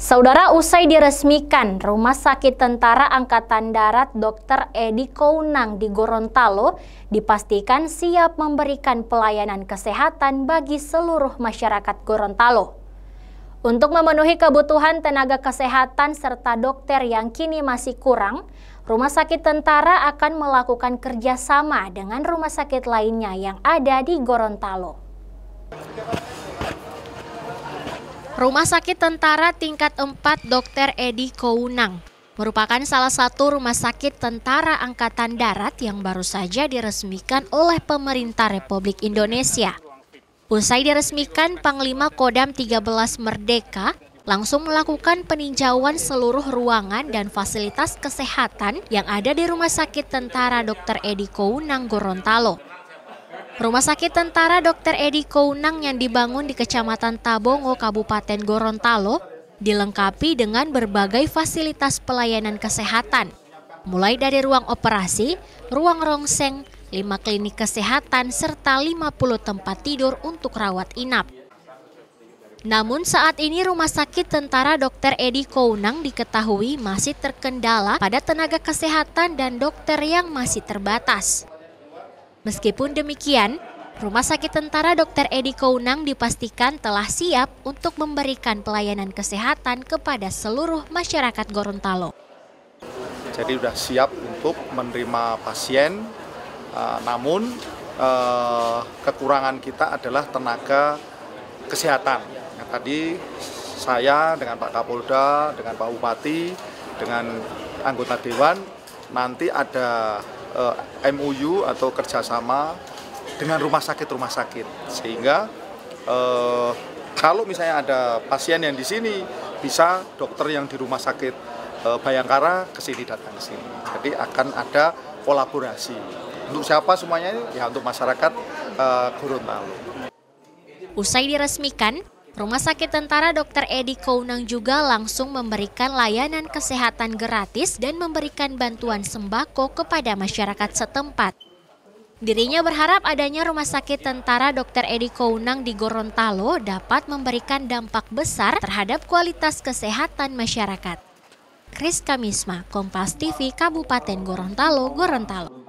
Saudara usai diresmikan, Rumah Sakit Tentara Angkatan Darat Dr. Edi Kounang di Gorontalo dipastikan siap memberikan pelayanan kesehatan bagi seluruh masyarakat Gorontalo. Untuk memenuhi kebutuhan tenaga kesehatan serta dokter yang kini masih kurang, Rumah Sakit Tentara akan melakukan kerjasama dengan rumah sakit lainnya yang ada di Gorontalo. Rumah Sakit Tentara Tingkat 4 Dr. Edi Kounang merupakan salah satu rumah sakit tentara angkatan darat yang baru saja diresmikan oleh pemerintah Republik Indonesia. Usai diresmikan, Panglima Kodam 13 Merdeka langsung melakukan peninjauan seluruh ruangan dan fasilitas kesehatan yang ada di Rumah Sakit Tentara Dr. Edi Kounang Gorontalo. Rumah sakit tentara Dr. Edi Kounang yang dibangun di Kecamatan Tabongo, Kabupaten Gorontalo, dilengkapi dengan berbagai fasilitas pelayanan kesehatan, mulai dari ruang operasi, ruang rongseng, lima klinik kesehatan, serta 50 tempat tidur untuk rawat inap. Namun saat ini rumah sakit tentara Dr. Edi Kounang diketahui masih terkendala pada tenaga kesehatan dan dokter yang masih terbatas. Meskipun demikian, Rumah Sakit Tentara Dr. Edi Kounang dipastikan telah siap untuk memberikan pelayanan kesehatan kepada seluruh masyarakat Gorontalo. Jadi sudah siap untuk menerima pasien, eh, namun eh, kekurangan kita adalah tenaga kesehatan. Nah, tadi saya dengan Pak Kapolda, dengan Pak Bupati, dengan anggota Dewan, nanti ada uh, eh, MOU atau kerjasama dengan rumah sakit-rumah sakit sehingga uh, kalau misalnya ada pasien yang di sini bisa dokter yang di rumah sakit uh, Bayangkara ke sini datang ke sini jadi akan ada kolaborasi untuk siapa semuanya ya untuk masyarakat uh, Gorontalo usai diresmikan Rumah Sakit Tentara Dr. Edi Kounang juga langsung memberikan layanan kesehatan gratis dan memberikan bantuan sembako kepada masyarakat setempat. Dirinya berharap adanya Rumah Sakit Tentara Dr. Edi Kounang di Gorontalo dapat memberikan dampak besar terhadap kualitas kesehatan masyarakat. Kris Kamisma, Kompas TV, Kabupaten Gorontalo, Gorontalo.